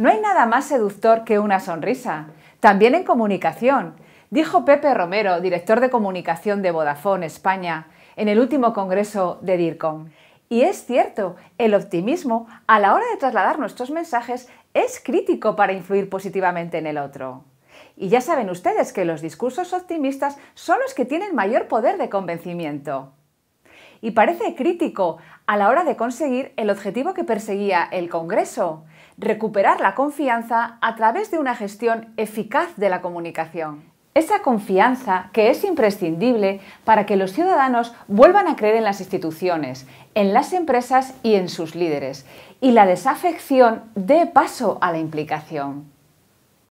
No hay nada más seductor que una sonrisa. También en comunicación. Dijo Pepe Romero, director de comunicación de Vodafone España, en el último congreso de DIRCOM. Y es cierto, el optimismo a la hora de trasladar nuestros mensajes es crítico para influir positivamente en el otro. Y ya saben ustedes que los discursos optimistas son los que tienen mayor poder de convencimiento. Y parece crítico a la hora de conseguir el objetivo que perseguía el Congreso, recuperar la confianza a través de una gestión eficaz de la comunicación. Esa confianza que es imprescindible para que los ciudadanos vuelvan a creer en las instituciones, en las empresas y en sus líderes, y la desafección dé paso a la implicación.